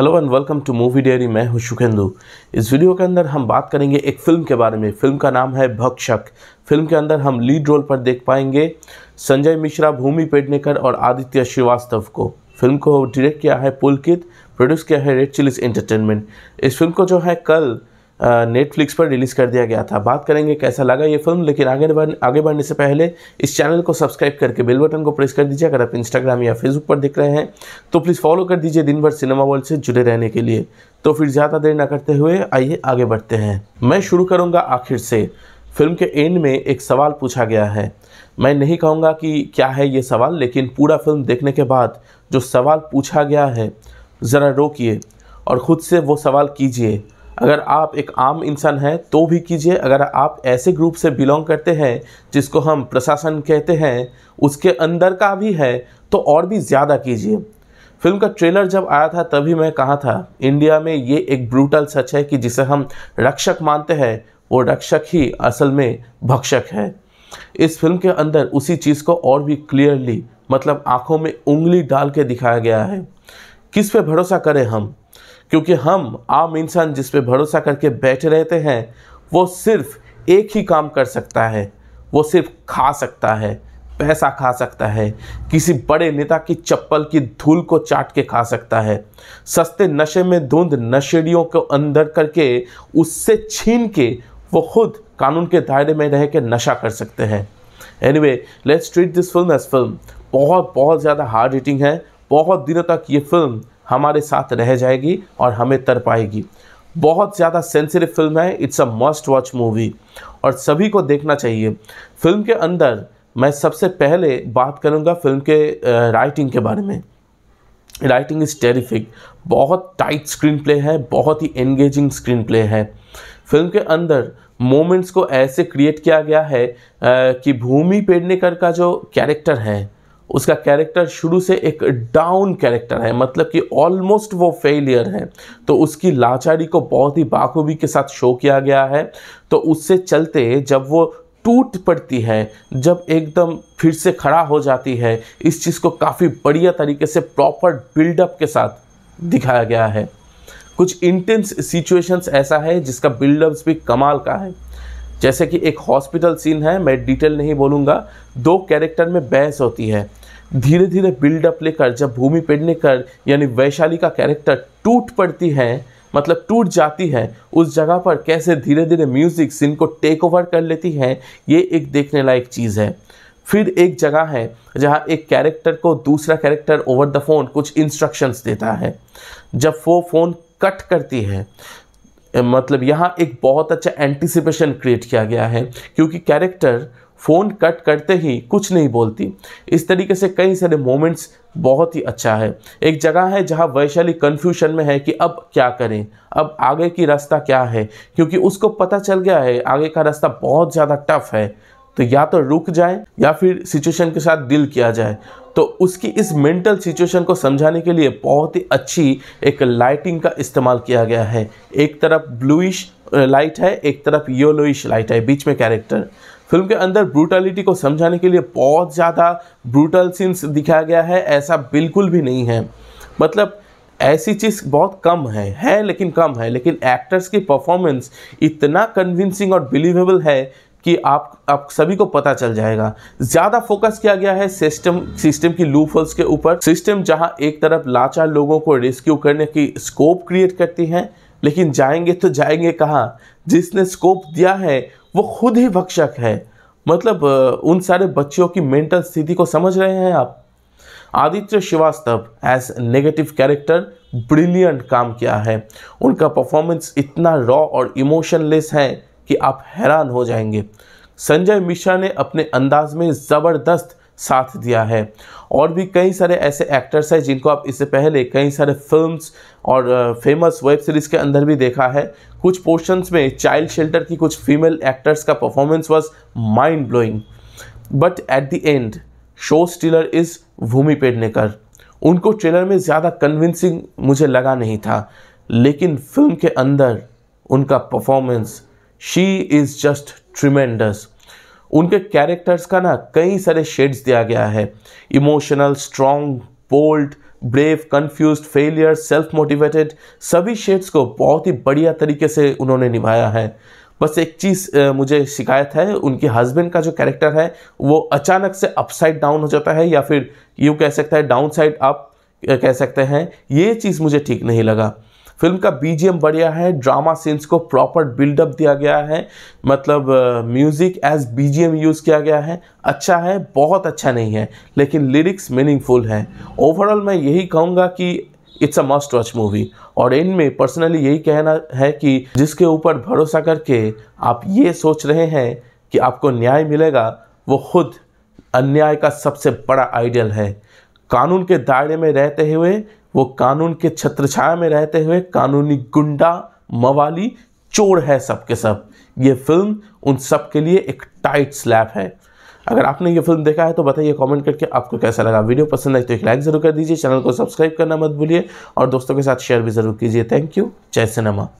hello and welcome to movie dairy मैं हूं शुकेंदु इस वीडियो के अंदर हम बात करेंगे एक फ़िल्म के बारे में फ़िल्म का नाम है भक्षक फिल्म के अंदर हम लीड रोल पर देख पाएंगे संजय मिश्रा भूमि पेडनेकर और आदित्य श्रीवास्तव को फिल्म को डायरेक्ट किया है पुलकित प्रोड्यूस किया है रेड चिलीज एंटरटेनमेंट इस फिल्म को जो है कल नेटफ्लिक्स पर रिलीज़ कर दिया गया था बात करेंगे कैसा लगा ये फिल्म लेकिन आगे बढ़ आगे बढ़ने से पहले इस चैनल को सब्सक्राइब करके बेल बटन को प्रेस कर दीजिए अगर आप इंस्टाग्राम या फेसबुक पर देख रहे हैं तो प्लीज़ फॉलो कर दीजिए दिन भर सिनेमा वर्ल्ड से जुड़े रहने के लिए तो फिर ज़्यादा देर ना करते हुए आइए आगे बढ़ते हैं मैं शुरू करूँगा आखिर से फिल्म के एंड में एक सवाल पूछा गया है मैं नहीं कहूँगा कि क्या है ये सवाल लेकिन पूरा फिल्म देखने के बाद जो सवाल पूछा गया है ज़रा रोकिए और ख़ुद से वो सवाल कीजिए अगर आप एक आम इंसान हैं तो भी कीजिए अगर आप ऐसे ग्रुप से बिलोंग करते हैं जिसको हम प्रशासन कहते हैं उसके अंदर का भी है तो और भी ज़्यादा कीजिए फिल्म का ट्रेलर जब आया था तभी मैं कहा था इंडिया में ये एक ब्रूटल सच है कि जिसे हम रक्षक मानते हैं वो रक्षक ही असल में भक्षक है इस फिल्म के अंदर उसी चीज़ को और भी क्लियरली मतलब आंखों में उंगली डाल के दिखाया गया है किस पे भरोसा करें हम क्योंकि हम आम इंसान जिस पे भरोसा करके बैठे रहते हैं वो सिर्फ एक ही काम कर सकता है वो सिर्फ खा सकता है पैसा खा सकता है किसी बड़े नेता की चप्पल की धूल को चाट के खा सकता है सस्ते नशे में धुंध नशेड़ियों को अंदर करके उससे छीन के वो खुद कानून के दायरे में रह के नशा कर सकते हैं anyway let's treat this film as film बहुत बहुत ज़्यादा हार्ड हिटिंग है बहुत दिनों तक ये फिल्म हमारे साथ रह जाएगी और हमें तर पाएगी बहुत ज़्यादा सेंसिटिव फिल्म है it's a must watch movie और सभी को देखना चाहिए फिल्म के अंदर मैं सबसे पहले बात करूंगा फिल्म के राइटिंग के बारे में राइटिंग इज़ टेरिफिक बहुत टाइट स्क्रीन प्ले है बहुत ही एंगेजिंग स्क्रीन प्ले है फिल्म के अंदर मोमेंट्स को ऐसे क्रिएट किया गया है कि भूमि पेडनेकर का जो कैरेक्टर है उसका कैरेक्टर शुरू से एक डाउन कैरेक्टर है मतलब कि ऑलमोस्ट वो फेलियर है तो उसकी लाचारी को बहुत ही बाखूबी के साथ शो किया गया है तो उससे चलते जब वो टूट पड़ती है जब एकदम फिर से खड़ा हो जाती है इस चीज़ को काफ़ी बढ़िया तरीके से प्रॉपर बिल्डअप के साथ दिखाया गया है कुछ इंटेंस सिचुएशंस ऐसा है जिसका बिल्डअप्स भी कमाल का है जैसे कि एक हॉस्पिटल सीन है मैं डिटेल नहीं बोलूँगा दो कैरेक्टर में बहस होती है धीरे धीरे बिल्डअप लेकर जब भूमि पेडनेकर यानी वैशाली का कैरेक्टर टूट पड़ती है मतलब टूट जाती है उस जगह पर कैसे धीरे धीरे म्यूज़िक सीन को टेक ओवर कर लेती है ये एक देखने लायक चीज़ है फिर एक जगह है जहाँ एक कैरेक्टर को दूसरा कैरेक्टर ओवर द फ़ोन कुछ इंस्ट्रक्शंस देता है जब वो फ़ोन कट करती है मतलब यहाँ एक बहुत अच्छा एंटिसिपेशन क्रिएट किया गया है क्योंकि कैरेक्टर फ़ोन कट करते ही कुछ नहीं बोलती इस तरीके से कई सारे मोमेंट्स बहुत ही अच्छा है एक जगह है जहाँ वैशाली कन्फ्यूशन में है कि अब क्या करें अब आगे की रास्ता क्या है क्योंकि उसको पता चल गया है आगे का रास्ता बहुत ज़्यादा टफ है तो या तो रुक जाए या फिर सिचुएशन के साथ डील किया जाए तो उसकी इस मेंटल सिचुएशन को समझाने के लिए बहुत ही अच्छी एक लाइटिंग का इस्तेमाल किया गया है एक तरफ ब्लूइश लाइट है एक तरफ योलोइश लाइट है बीच में कैरेक्टर फिल्म के अंदर ब्रूटलिटी को समझाने के लिए बहुत ज़्यादा ब्रूटल सीन्स दिखाया गया है ऐसा बिल्कुल भी नहीं है मतलब ऐसी चीज़ बहुत कम है है लेकिन कम है लेकिन एक्टर्स की परफॉर्मेंस इतना कन्विंसिंग और बिलीवेबल है कि आप आप सभी को पता चल जाएगा ज़्यादा फोकस किया गया है सिस्टम सिस्टम की लूप होल्स के ऊपर सिस्टम जहां एक तरफ लाचार लोगों को रेस्क्यू करने की स्कोप क्रिएट करती है लेकिन जाएंगे तो जाएंगे कहाँ जिसने स्कोप दिया है वो खुद ही भक्षक है मतलब उन सारे बच्चों की मेंटल स्थिति को समझ रहे हैं आप Aditya Shrivastava as negative character brilliant काम किया है उनका परफॉर्मेंस इतना रॉ और इमोशनलेस है कि आप हैरान हो जाएंगे संजय मिश्रा ने अपने अंदाज में ज़बरदस्त साथ दिया है और भी कई सारे ऐसे एक्टर्स हैं जिनको आप इससे पहले कई सारे फिल्म्स और फेमस वेब सीरीज़ के अंदर भी देखा है कुछ पोर्शंस में चाइल्ड शेल्टर की कुछ फीमेल एक्टर्स का performance was mind blowing but at the end show stealer is Bhumi Pednekar उनको ट्रेलर में ज़्यादा कन्विंसिंग मुझे लगा नहीं था लेकिन फिल्म के अंदर उनका performance she is just tremendous उनके कैरेक्टर्स का ना कई सारे शेड्स दिया गया है emotional strong bold brave confuse failure self motivated सभी शेड्स को बहुत ही बढ़िया तरीके से उन्होंने निभाया है बस एक चीज़ मुझे शिकायत है उनके हस्बैंड का जो कैरेक्टर है वो अचानक से अपसाइड डाउन हो जाता है या फिर यूँ कह सकता है डाउन साइड अप कह सकते हैं ये चीज़ मुझे ठीक नहीं लगा फिल्म का बीजीएम बढ़िया है ड्रामा सीन्स को प्रॉपर बिल्डअप दिया गया है मतलब म्यूज़िक एज बीजीएम यूज़ किया गया है अच्छा है बहुत अच्छा नहीं है लेकिन लिरिक्स मीनिंगफुल है ओवरऑल मैं यही कहूँगा कि it's a must watch movie और एंड में पर्सनली यही कहना है कि जिसके ऊपर भरोसा करके आप ये सोच रहे हैं कि आपको न्याय मिलेगा वो खुद अन्याय का सबसे बड़ा आइडियल है कानून के दायरे में रहते हुए वो कानून के छत्रछाया में रहते हुए कानूनी गुंडा मवाली चोर है सबके सब ये फिल्म उन सब के लिए एक टाइट स्लैप है अगर आपने ये फिल्म देखा है तो बताइए कमेंट करके आपको कैसा लगा वीडियो पसंद आए तो एक लाइक ज़रूर कर दीजिए चैनल को सब्सक्राइब करना मत भूलिए और दोस्तों के साथ शेयर भी ज़रूर कीजिए थैंक यू जय सिनेमा